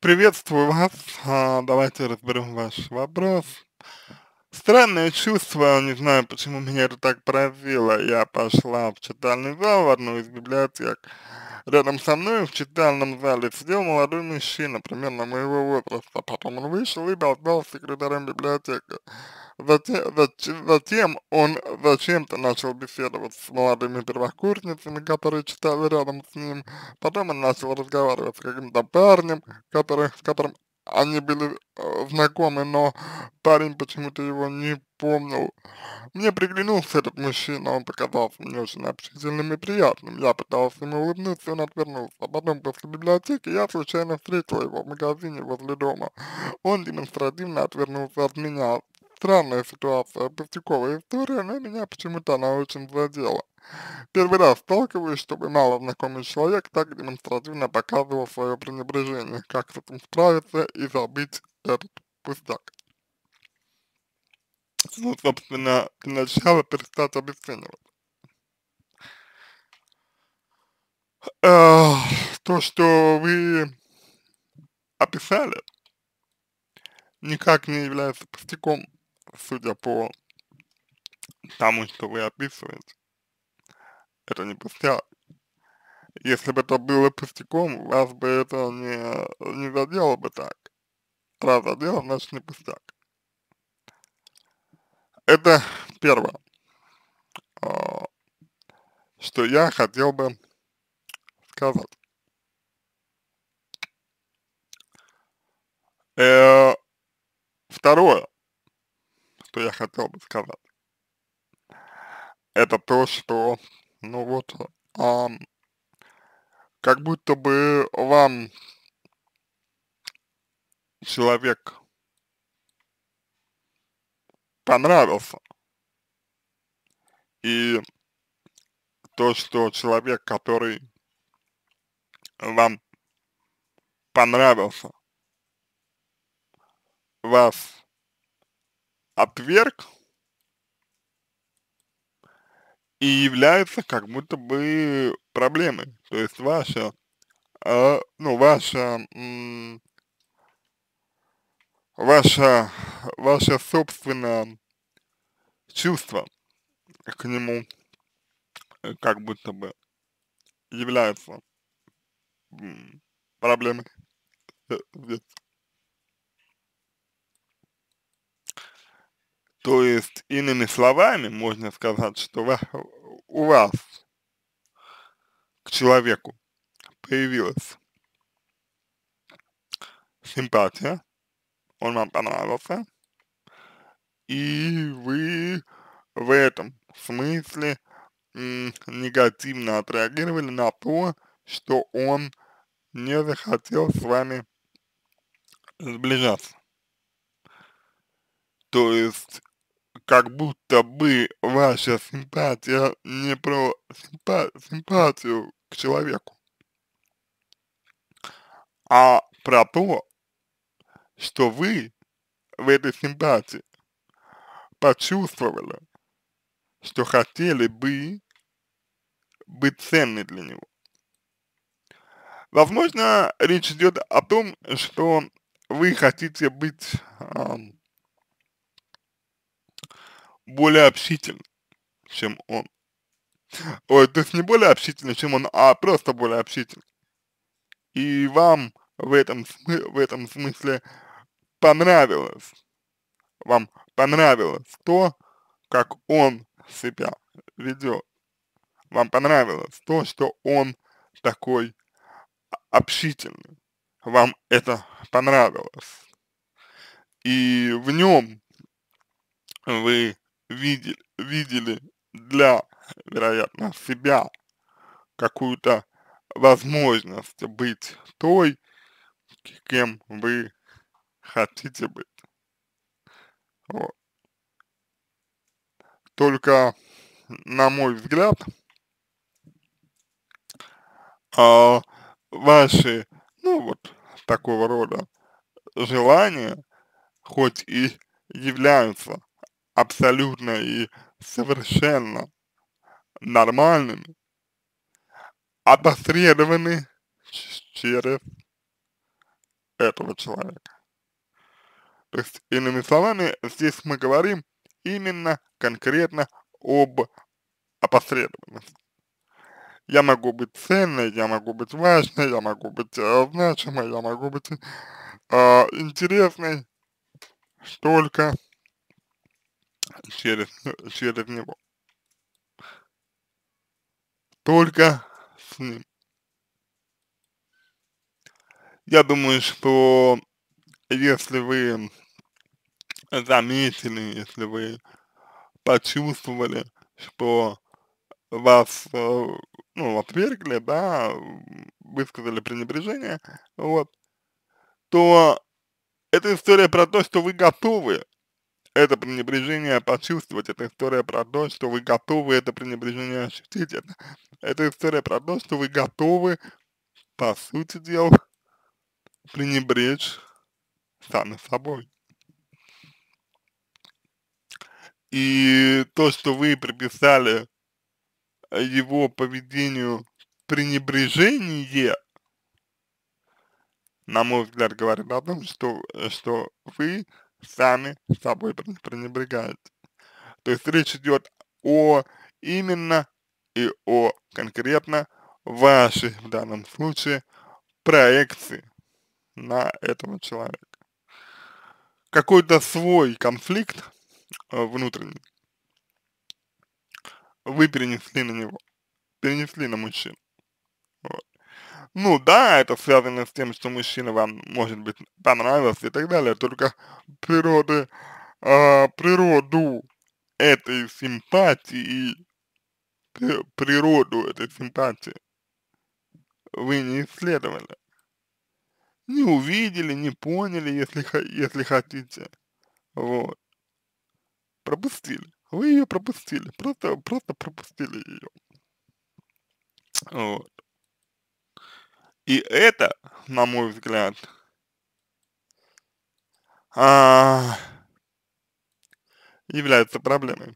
Приветствую вас. А, давайте разберем ваш вопрос. Странное чувство, не знаю, почему меня это так поразило. Я пошла в читальный зал в одну из библиотек. Рядом со мной в читальном зале сидел молодой мужчина, примерно моего возраста. Потом он вышел и болтал с секретарем библиотеки. Затем, затем он зачем-то начал беседовать с молодыми первокурсницами, которые читали рядом с ним. Потом он начал разговаривать с каким-то парнем, который, с которым они были э, знакомы, но парень почему-то его не вспомнил. Мне приглянулся этот мужчина, он показался мне очень общительным и приятным. Я пытался ему улыбнуться, он отвернулся. А потом после библиотеки я случайно встретил его в магазине возле дома. Он демонстративно отвернулся от меня. Странная ситуация, пустяковая история, но меня почему-то она очень задела. Первый раз сталкиваюсь, чтобы мало знакомый человек так демонстративно показывал свое пренебрежение, как с этим справиться и забыть этот пустяк ну, собственно, для начала перестать обесценивать. то, что вы описали, никак не является пустяком, судя по тому, что вы описываете. Это не пустяк. Если бы это было пустяком, вас бы это не, не задело бы так. Раз задело, значит не пустяк. Это первое, а, что я хотел бы сказать. Э, второе, что я хотел бы сказать, это то, что, ну вот, как будто бы вам человек понравился. И то, что человек, который вам понравился, вас отверг и является как будто бы проблемой. То есть ваша, э, ну, ваша м, ваше, ваше собственное чувство к нему э, как будто бы является проблемой То есть, иными словами, можно сказать, что у вас к человеку появилась симпатия, он вам понравился, и вы в этом смысле негативно отреагировали на то, что он не захотел с вами сближаться. То есть, как будто бы ваша симпатия не про симпа симпатию к человеку, а про то, что вы в этой симпатии почувствовали, что хотели бы быть ценны для него. Возможно, речь идет о том, что вы хотите быть э, более общительным, чем он. Ой, то есть не более общительным, чем он, а просто более общительным. И вам в этом, в этом смысле понравилось, вам понравилось то, как он себя ведет. Вам понравилось то, что он такой общительный. Вам это понравилось. И в нем вы видели, видели для, вероятно, себя какую-то возможность быть той, кем вы хотите быть. Вот. Только, на мой взгляд, а, ваши, ну вот, такого рода желания, хоть и являются абсолютно и совершенно нормальными, опосредованы через этого человека. То есть, иными словами, здесь мы говорим именно конкретно об опосредованности. Я могу быть ценной, я могу быть важной, я могу быть э, значимой, я могу быть э, интересной только через, через него. Только с ним. Я думаю, что если вы заметили, если вы почувствовали, что вас, э, ну, отвергли, да, высказали пренебрежение, вот, то это история про то, что вы готовы это пренебрежение почувствовать, это история про то, что вы готовы это пренебрежение ощутить, это, это история про то, что вы готовы, по сути дела, пренебречь само собой. И то, что вы приписали э, его поведению пренебрежение, на мой взгляд, говорит о том, что, э, что вы сами собой пренебрегаете. То есть речь идет о именно и о конкретно вашей в данном случае проекции на этого человека какой-то свой конфликт э, внутренний вы перенесли на него, перенесли на мужчину. Вот. Ну да, это связано с тем, что мужчина вам, может быть, понравился и так далее, только природы, э, природу этой симпатии, природу этой симпатии вы не исследовали не увидели, не поняли, если, если хотите. Вот. Пропустили. Вы ее пропустили. Просто, просто пропустили ее. Вот. И это, на мой взгляд, а, является проблемой.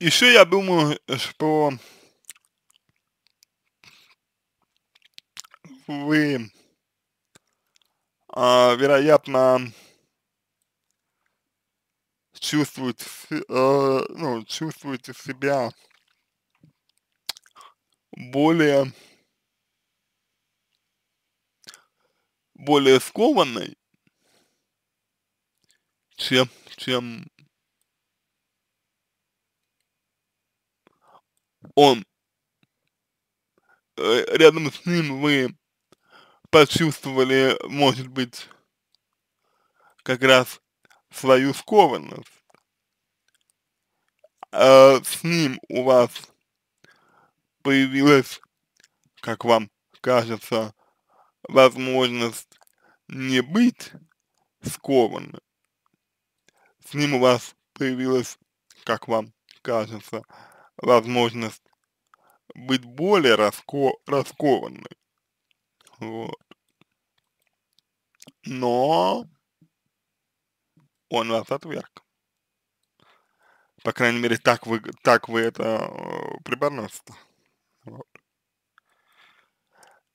Еще я думаю, что вы, э, вероятно, чувствуете, э, а, ну, чувствуете себя более более скованной, чем, чем он. Э, рядом с ним вы почувствовали, может быть, как раз свою скованность. А с ним у вас появилась, как вам кажется, возможность не быть скованным. С ним у вас появилась, как вам кажется, возможность быть более раско раскованной. Вот но он вас отверг. По крайней мере, так вы, так вы это э, преподносите. Вот.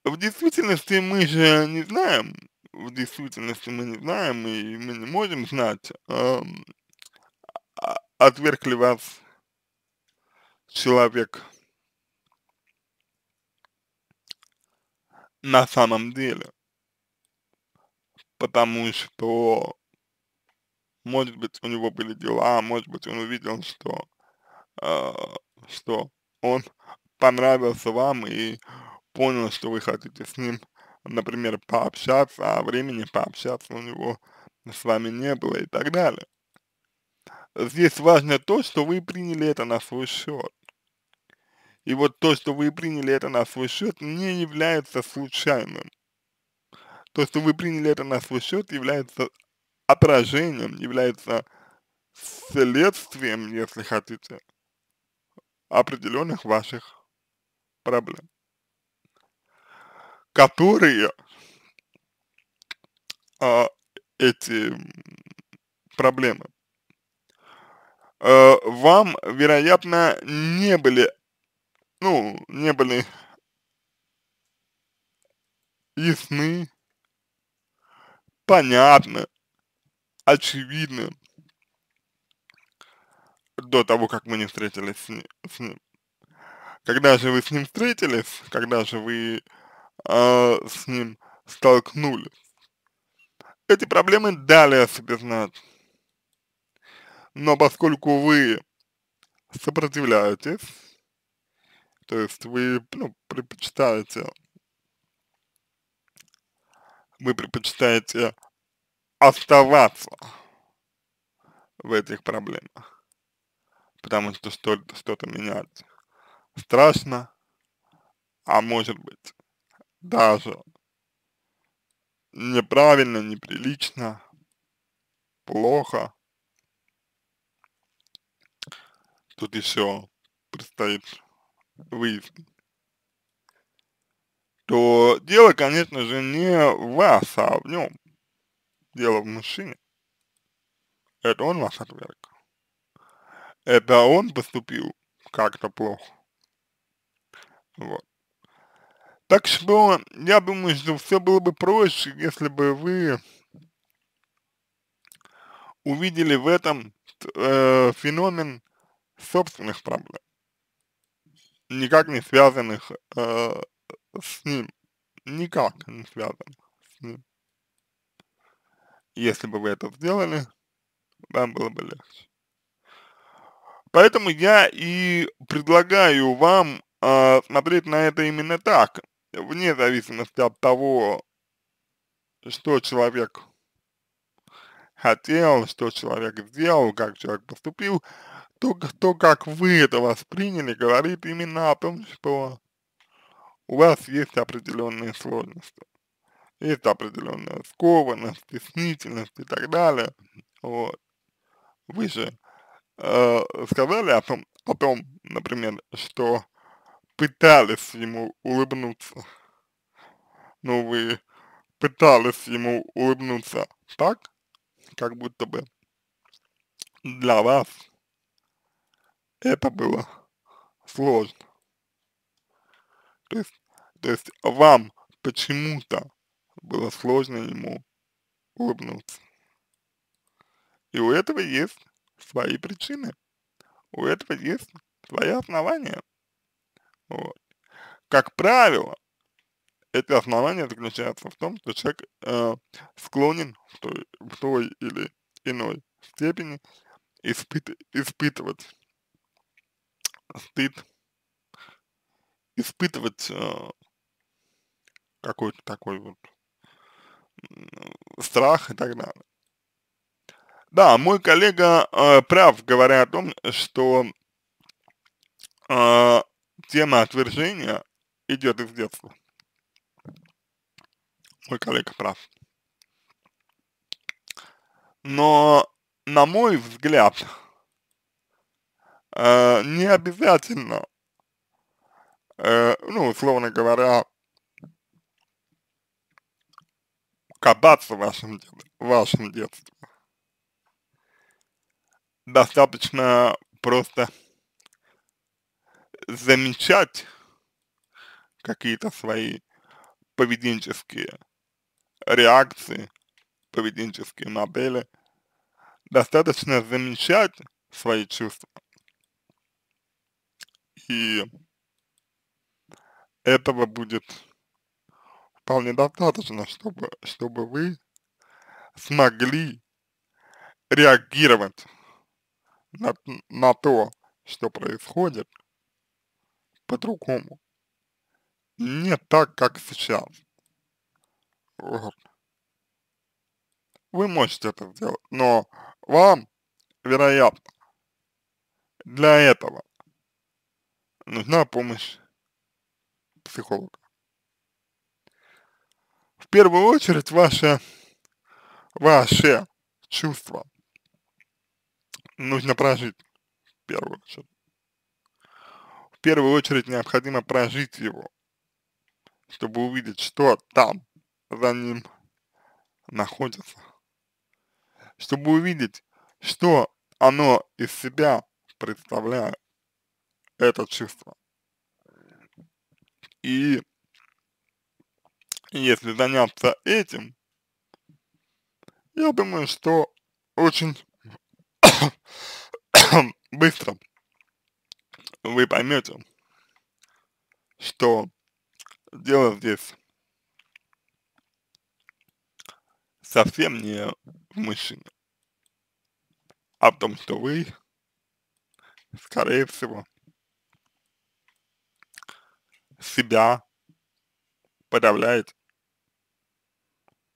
В действительности мы же не знаем, в действительности мы не знаем и мы не можем знать, э, отверг ли вас человек на самом деле потому что, может быть, у него были дела, может быть, он увидел, что, э, что он понравился вам и понял, что вы хотите с ним, например, пообщаться, а времени пообщаться у него с вами не было и так далее. Здесь важно то, что вы приняли это на свой счет. И вот то, что вы приняли это на свой счет, не является случайным. То, что вы приняли это на свой счет, является отражением, является следствием, если хотите, определенных ваших проблем, которые а, эти проблемы а, вам, вероятно, не были, ну, не были ясны понятно, очевидно до того, как мы не встретились с, ни, с ним. Когда же вы с ним встретились, когда же вы э, с ним столкнулись, эти проблемы дали о себе знать. Но поскольку вы сопротивляетесь, то есть вы ну, предпочитаете вы предпочитаете оставаться в этих проблемах, потому что что-то что менять страшно, а может быть даже неправильно, неприлично, плохо. Тут еще предстоит выяснить то дело, конечно же, не в вас, а в нем. Дело в мужчине. Это он вас отверг. Это он поступил как-то плохо. Вот. Так что я думаю, что все было бы проще, если бы вы увидели в этом э, феномен собственных проблем, никак не связанных э, с ним никак не связан с ним. Если бы вы это сделали, вам было бы легче. Поэтому я и предлагаю вам э, смотреть на это именно так, вне зависимости от того, что человек хотел, что человек сделал, как человек поступил, то, то как вы это восприняли, говорит именно о том, что у вас есть определенные сложности. Есть определенная скованность, стеснительность и так далее. Вот. Вы же э, сказали о том, о том, например, что пытались ему улыбнуться. Ну, вы пытались ему улыбнуться так, как будто бы для вас это было сложно. То есть то есть вам почему-то было сложно ему улыбнуться. И у этого есть свои причины. У этого есть свои основания. Вот. Как правило, эти основания заключаются в том, что человек э, склонен в той, в той или иной степени испыт, испытывать стыд, испытывать э, какой-то такой вот страх и так далее. Да, мой коллега э, прав, говоря о том, что э, тема отвержения идет из детства. Мой коллега прав. Но, на мой взгляд, э, не обязательно, э, ну, условно говоря, копаться в вашем, в вашем детстве. Достаточно просто замечать какие-то свои поведенческие реакции, поведенческие модели. Достаточно замечать свои чувства. И этого будет вполне достаточно, чтобы, чтобы вы смогли реагировать на, на то, что происходит, по-другому. Не так, как сейчас. Вот. Вы можете это сделать, но вам, вероятно, для этого нужна помощь психолога первую очередь ваши, ваши чувства нужно прожить в первую очередь. В первую очередь необходимо прожить его, чтобы увидеть, что там за ним находится. Чтобы увидеть, что оно из себя представляет это чувство. И если заняться этим, я думаю, что очень быстро вы поймете, что дело здесь совсем не в мужчине, а в том, что вы, скорее всего, себя подавляете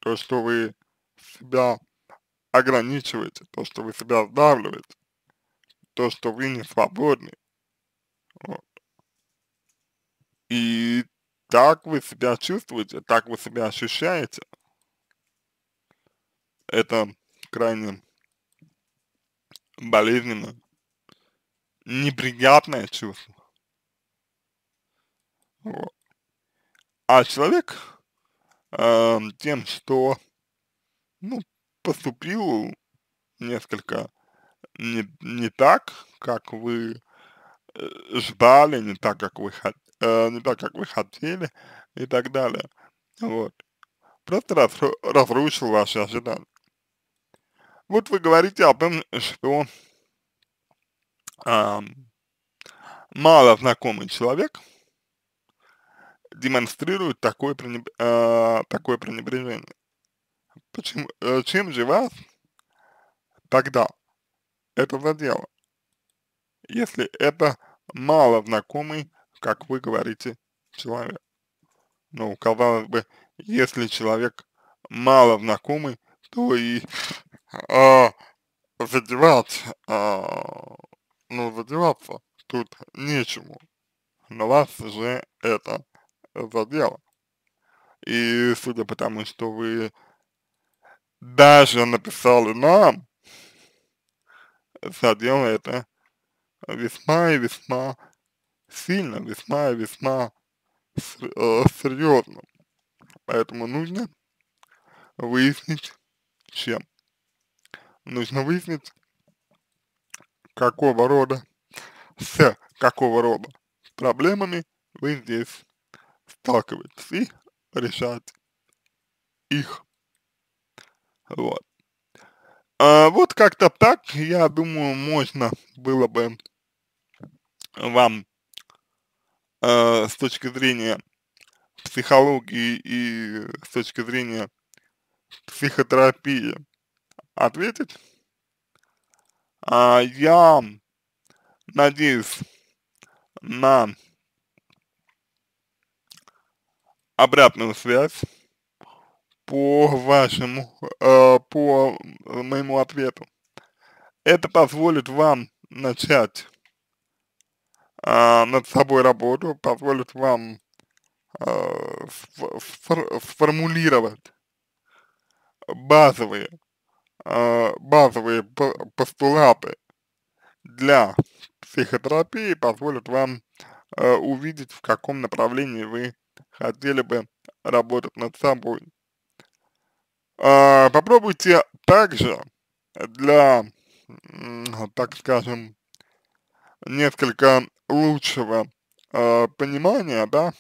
то, что вы себя ограничиваете, то, что вы себя сдавливаете, то, что вы не свободны. Вот. И так вы себя чувствуете, так вы себя ощущаете. Это крайне болезненно, неприятное чувство. Вот. А человек э, тем, что, ну, поступил несколько не, не так, как вы э, ждали, не так, как вы, э, не так, как вы хотели и так далее. Вот. Просто разру, разрушил ваши ожидания. Вот вы говорите о том, что э, мало знакомый человек – демонстрируют такое, пренеб... э, такое пренебрежение. Почему, э, чем же вас тогда это задело, если это мало знакомый, как вы говорите, человек? Ну, казалось бы, если человек мало знакомый, то и э, задевать, э, ну, задеваться тут нечему. Но вас же это за дело. И судя по тому, что вы даже написали нам, за дело это весьма и весьма сильно, весьма и весьма э, серьезно. Поэтому нужно выяснить, чем. Нужно выяснить, какого рода, с какого рода проблемами вы здесь сталкиваются и решать их. Вот. А вот как-то так, я думаю, можно было бы вам э, с точки зрения психологии и с точки зрения психотерапии ответить. А я надеюсь на обратную связь по вашему, э, по моему ответу. Это позволит вам начать э, над собой работу, позволит вам э, сфор сформулировать базовые, э, базовые постулаты для психотерапии, позволит вам э, увидеть, в каком направлении вы хотели бы работать над собой. А, попробуйте также для, так скажем, несколько лучшего а, понимания, да,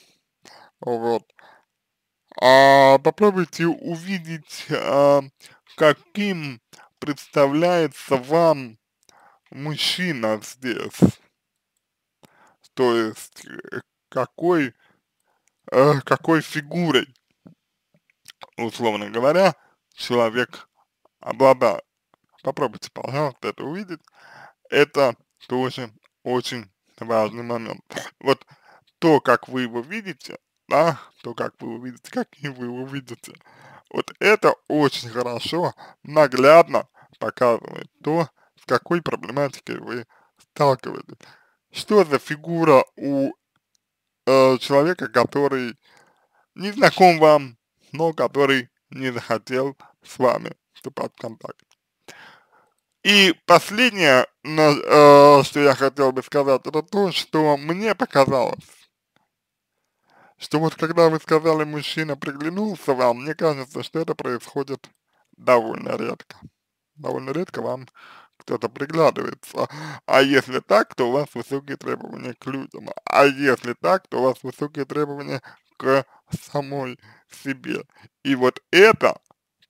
вот, а, попробуйте увидеть, а, каким представляется вам мужчина здесь, то есть э, какой э, какой фигурой, условно говоря, человек обладает. Попробуйте, пожалуйста, это увидеть. Это тоже очень важный момент. Вот то, как вы его видите, да, то, как вы его видите, как вы его видите, вот это очень хорошо, наглядно показывает то, с какой проблематикой вы сталкиваетесь. Что за фигура у Э, человека, который не знаком вам, но который не захотел с вами вступать в контакт. И последнее, э, что я хотел бы сказать, это то, что мне показалось, что вот когда вы сказали, мужчина приглянулся вам, мне кажется, что это происходит довольно редко. Довольно редко вам кто-то приглядывается. А если так, то у вас высокие требования к людям. А если так, то у вас высокие требования к самой себе. И вот это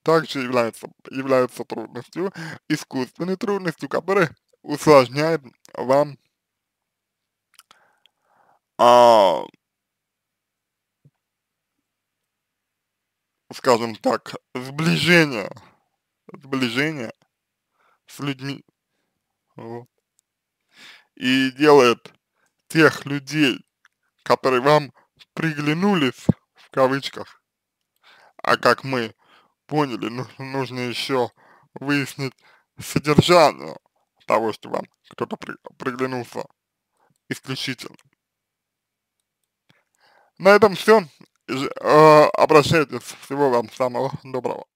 также является, является трудностью, искусственной трудностью, которая усложняет вам а, скажем так, сближение, сближение с людьми. Вот. И делает тех людей, которые вам приглянулись, в кавычках, а как мы поняли, ну, нужно еще выяснить содержание того, что вам кто-то при, приглянулся исключительно. На этом все. Ж, э, обращайтесь. Всего вам самого доброго.